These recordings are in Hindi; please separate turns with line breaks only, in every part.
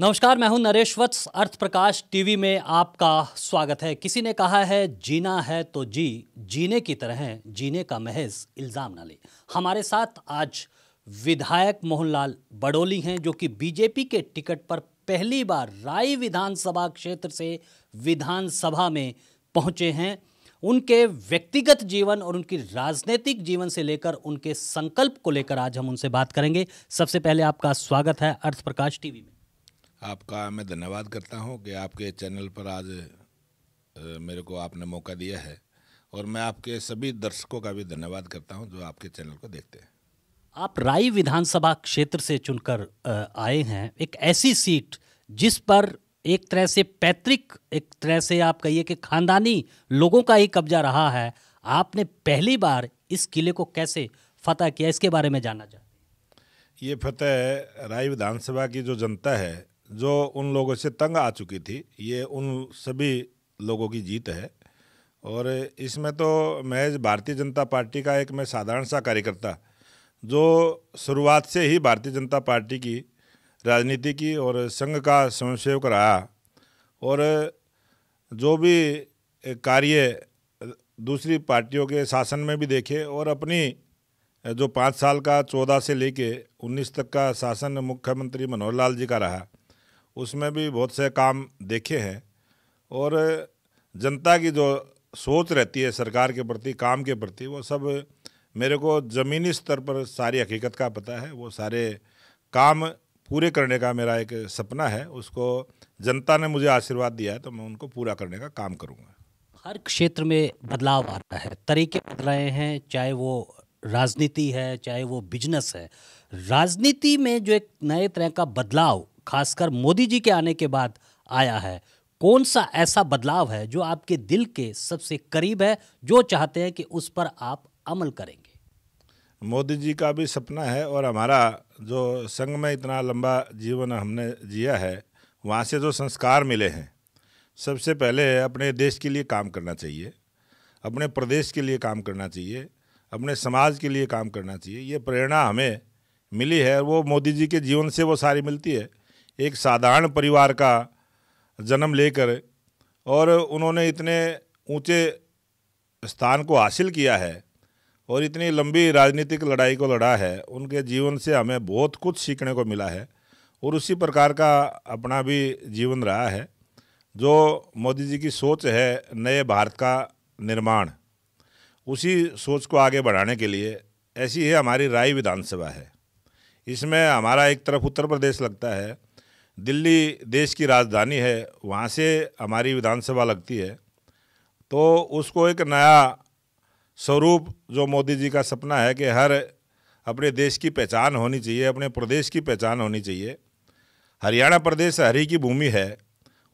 नमस्कार मैं हूं नरेश वत्स अर्थ प्रकाश टीवी में आपका स्वागत है किसी ने कहा है जीना है तो जी जीने की तरह जीने का महज इल्ज़ाम ना ले हमारे साथ आज विधायक मोहनलाल बड़ोली हैं जो कि बीजेपी के टिकट पर पहली बार राय विधानसभा क्षेत्र से विधानसभा में पहुंचे हैं उनके व्यक्तिगत जीवन और उनकी राजनीतिक जीवन से लेकर उनके संकल्प को लेकर आज हम उनसे बात करेंगे सबसे पहले आपका स्वागत है अर्थ प्रकाश टीवी में
आपका मैं धन्यवाद करता हूं कि आपके चैनल पर आज मेरे को आपने मौका दिया है और मैं आपके सभी दर्शकों का भी धन्यवाद करता हूं जो आपके चैनल को देखते हैं
आप राई विधानसभा क्षेत्र से चुनकर आए हैं एक ऐसी सीट जिस पर एक तरह से पैतृक एक तरह से आप कहिए कि खानदानी लोगों का ही कब्जा रहा है आपने पहली बार इस किले को कैसे फतेह किया इसके बारे में जानना चाहते
ये फतेह राय विधानसभा की जो जनता है जो उन लोगों से तंग आ चुकी थी ये उन सभी लोगों की जीत है और इसमें तो महज भारतीय जनता पार्टी का एक मैं साधारण सा कार्यकर्ता जो शुरुआत से ही भारतीय जनता पार्टी की राजनीति की और संघ का स्वयंसेवक रहा और जो भी कार्य दूसरी पार्टियों के शासन में भी देखे और अपनी जो पाँच साल का चौदह से लेके उन्नीस तक का शासन मुख्यमंत्री मनोहर लाल जी का रहा उसमें भी बहुत से काम देखे हैं और जनता की जो सोच रहती है सरकार के प्रति काम के प्रति वो सब मेरे को ज़मीनी स्तर पर सारी हकीकत का पता है वो सारे काम पूरे करने का मेरा एक सपना है उसको जनता ने मुझे आशीर्वाद दिया है तो मैं उनको पूरा करने का काम करूँगा
हर क्षेत्र में बदलाव आ रहा है तरीके बदलाए हैं चाहे वो राजनीति है चाहे वो बिजनेस है राजनीति में जो एक नए तरह का बदलाव खासकर मोदी जी के आने के बाद आया है कौन सा ऐसा बदलाव है जो आपके दिल के सबसे करीब है जो चाहते हैं कि उस पर आप अमल करेंगे
मोदी जी का भी सपना है और हमारा जो संघ में इतना लंबा जीवन हमने जिया है वहाँ से जो संस्कार मिले हैं सबसे पहले अपने देश के लिए काम करना चाहिए अपने प्रदेश के लिए काम करना चाहिए अपने समाज के लिए काम करना चाहिए ये प्रेरणा हमें मिली है वो मोदी जी के जीवन से वो सारी मिलती है एक साधारण परिवार का जन्म लेकर और उन्होंने इतने ऊंचे स्थान को हासिल किया है और इतनी लंबी राजनीतिक लड़ाई को लड़ा है उनके जीवन से हमें बहुत कुछ सीखने को मिला है और उसी प्रकार का अपना भी जीवन रहा है जो मोदी जी की सोच है नए भारत का निर्माण उसी सोच को आगे बढ़ाने के लिए ऐसी है हमारी राय विधानसभा है इसमें हमारा एक तरफ उत्तर प्रदेश लगता है दिल्ली देश की राजधानी है वहाँ से हमारी विधानसभा लगती है तो उसको एक नया स्वरूप जो मोदी जी का सपना है कि हर अपने देश की पहचान होनी चाहिए अपने प्रदेश की पहचान होनी चाहिए हरियाणा प्रदेश हरी की भूमि है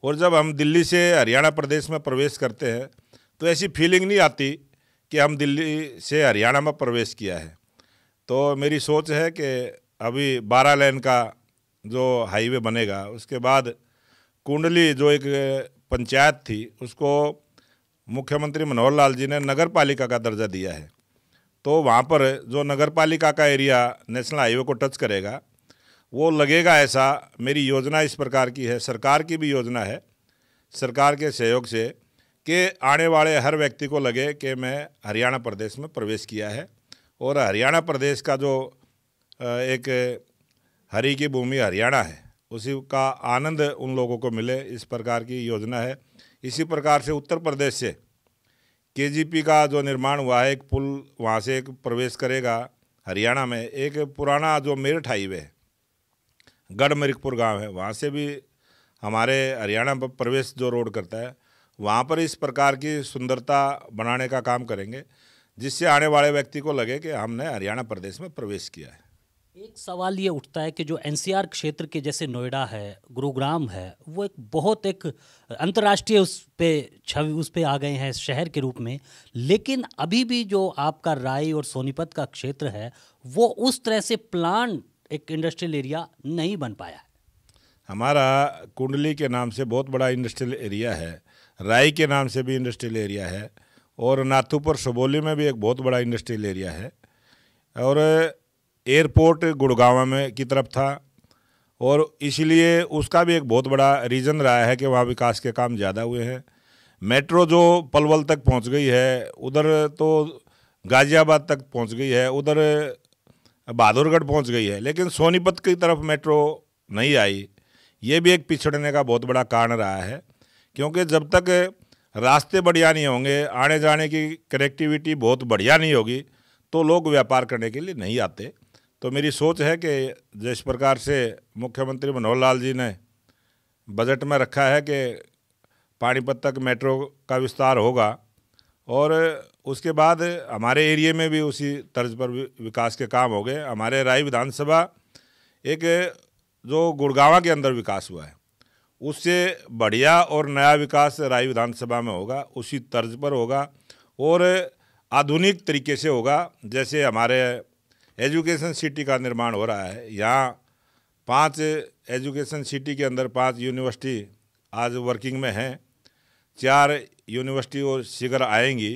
और जब हम दिल्ली से हरियाणा प्रदेश में प्रवेश करते हैं तो ऐसी फीलिंग नहीं आती कि हम दिल्ली से हरियाणा में प्रवेश किया है तो मेरी सोच है कि अभी बारह लेन का जो हाईवे बनेगा उसके बाद कुंडली जो एक पंचायत थी उसको मुख्यमंत्री मनोहर लाल जी ने नगर पालिका का दर्जा दिया है तो वहाँ पर जो नगर पालिका का एरिया नेशनल हाईवे को टच करेगा वो लगेगा ऐसा मेरी योजना इस प्रकार की है सरकार की भी योजना है सरकार के सहयोग से कि आने वाले हर व्यक्ति को लगे कि मैं हरियाणा प्रदेश में प्रवेश किया है और हरियाणा प्रदेश का जो एक हरी की भूमि हरियाणा है उसी का आनंद उन लोगों को मिले इस प्रकार की योजना है इसी प्रकार से उत्तर प्रदेश से के का जो निर्माण हुआ है एक पुल वहाँ से एक प्रवेश करेगा हरियाणा में एक पुराना जो मेरठ हाईवे है गढ़ मरिकपुर गाँव है वहाँ से भी हमारे हरियाणा पर प्रवेश जो रोड करता है वहाँ पर इस प्रकार की सुंदरता बनाने का काम करेंगे जिससे आने वाले व्यक्ति को लगे कि हमने हरियाणा प्रदेश में प्रवेश किया है
एक सवाल ये उठता है कि जो एनसीआर क्षेत्र के जैसे नोएडा है गुरुग्राम है वो एक बहुत एक अंतर्राष्ट्रीय उस पर छवि उस पर आ गए हैं शहर के रूप में लेकिन अभी भी जो आपका राय और सोनीपत का क्षेत्र है वो उस तरह से प्लान एक इंडस्ट्रियल एरिया नहीं बन पाया है
हमारा कुंडली के नाम से बहुत बड़ा इंडस्ट्रियल एरिया है राय के नाम से भी इंडस्ट्रियल एरिया है और नाथूपुर सबोली में भी एक बहुत बड़ा इंडस्ट्रियल एरिया है और एयरपोर्ट गुड़गावा में की तरफ था और इसलिए उसका भी एक बहुत बड़ा रीज़न रहा है कि वहाँ विकास के काम ज़्यादा हुए हैं मेट्रो जो पलवल तक पहुँच गई है उधर तो गाज़ियाबाद तक पहुँच गई है उधर बहादुरगढ़ पहुँच गई है लेकिन सोनीपत की तरफ मेट्रो नहीं आई ये भी एक पिछड़ने का बहुत बड़ा कारण रहा है क्योंकि जब तक रास्ते बढ़िया नहीं होंगे आने जाने की कनेक्टिविटी बहुत बढ़िया नहीं होगी तो लोग व्यापार करने के लिए नहीं आते तो मेरी सोच है कि जिस प्रकार से मुख्यमंत्री मनोहर लाल जी ने बजट में रखा है कि पानीपत तक मेट्रो का विस्तार होगा और उसके बाद हमारे एरिए में भी उसी तर्ज पर विकास के काम हो गए हमारे राय विधानसभा एक जो गुड़गावा के अंदर विकास हुआ है उससे बढ़िया और नया विकास राय विधानसभा में होगा उसी तर्ज पर होगा और आधुनिक तरीके से होगा जैसे हमारे एजुकेशन सिटी का निर्माण हो रहा है यहाँ पांच एजुकेशन सिटी के अंदर पांच यूनिवर्सिटी आज वर्किंग में हैं चार यूनिवर्सिटी और शीघ्र आएंगी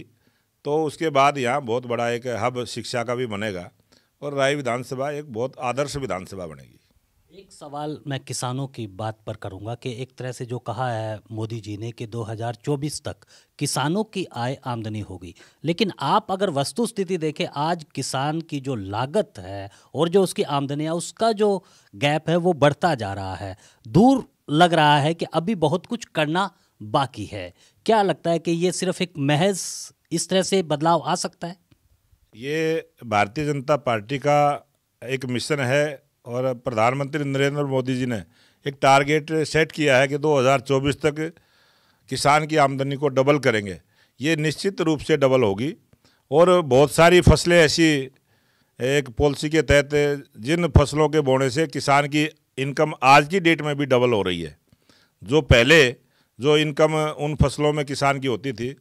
तो उसके बाद यहाँ बहुत बड़ा एक हब शिक्षा का भी बनेगा और राय विधानसभा एक बहुत आदर्श विधानसभा बनेगी
एक सवाल मैं किसानों की बात पर करूंगा कि एक तरह से जो कहा है मोदी जी ने कि 2024 तक किसानों की आय आमदनी होगी लेकिन आप अगर वस्तु स्थिति देखें आज किसान की जो लागत है और जो उसकी आमदनी है उसका जो गैप है वो बढ़ता जा रहा है दूर लग रहा है कि अभी बहुत कुछ करना बाकी है क्या लगता है कि ये सिर्फ एक महज इस तरह से बदलाव आ सकता है
ये भारतीय जनता पार्टी का एक मिशन है और प्रधानमंत्री नरेंद्र मोदी जी ने एक टारगेट सेट किया है कि 2024 तक किसान की आमदनी को डबल करेंगे ये निश्चित रूप से डबल होगी और बहुत सारी फसलें ऐसी एक पॉलिसी के तहत जिन फसलों के बोने से किसान की इनकम आज की डेट में भी डबल हो रही है जो पहले जो इनकम उन फसलों में किसान की होती थी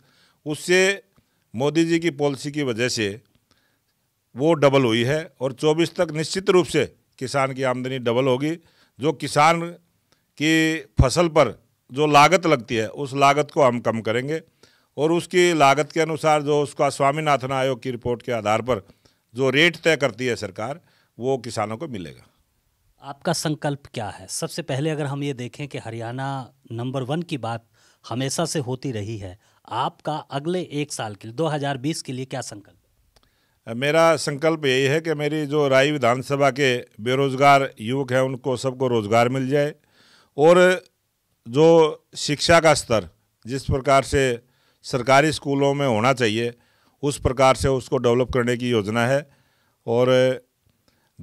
उससे मोदी जी की पॉलिसी की वजह से वो डबल हुई है और 24 तक निश्चित रूप से किसान की आमदनी डबल होगी जो किसान की फसल पर जो लागत लगती है उस लागत को हम कम करेंगे और उसकी लागत के अनुसार जो उसका स्वामीनाथन आयोग की रिपोर्ट के आधार पर जो रेट तय करती है सरकार वो किसानों को मिलेगा
आपका संकल्प क्या है सबसे पहले अगर हम ये देखें कि हरियाणा नंबर वन की बात हमेशा से होती रही है आपका अगले एक साल के लिए दो के लिए क्या संकल्प
मेरा संकल्प यही है कि मेरी जो राय विधानसभा के बेरोज़गार युवक हैं उनको सबको रोज़गार मिल जाए और जो शिक्षा का स्तर जिस प्रकार से सरकारी स्कूलों में होना चाहिए उस प्रकार से उसको डेवलप करने की योजना है और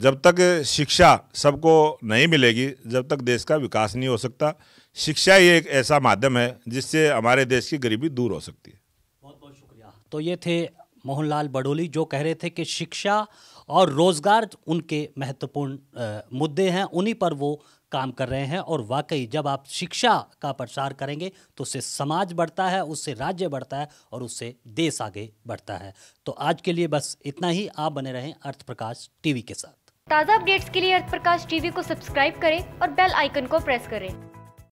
जब तक शिक्षा सबको नहीं मिलेगी जब तक देश का विकास नहीं हो सकता शिक्षा ही एक ऐसा माध्यम है जिससे हमारे देश की गरीबी दूर हो सकती है बहुत
बहुत शुक्रिया तो ये थे मोहनलाल बडोली जो कह रहे थे कि शिक्षा और रोज़गार उनके महत्वपूर्ण मुद्दे हैं उन्हीं पर वो काम कर रहे हैं और वाकई जब आप शिक्षा का प्रसार करेंगे तो उससे समाज बढ़ता है उससे राज्य बढ़ता है और उससे देश आगे बढ़ता है तो आज के लिए बस इतना ही आप बने रहें अर्थ प्रकाश टीवी के साथ ताज़ा अपडेट्स के लिए अर्थ प्रकाश टीवी को सब्सक्राइब करें और बेल आइकन को प्रेस करें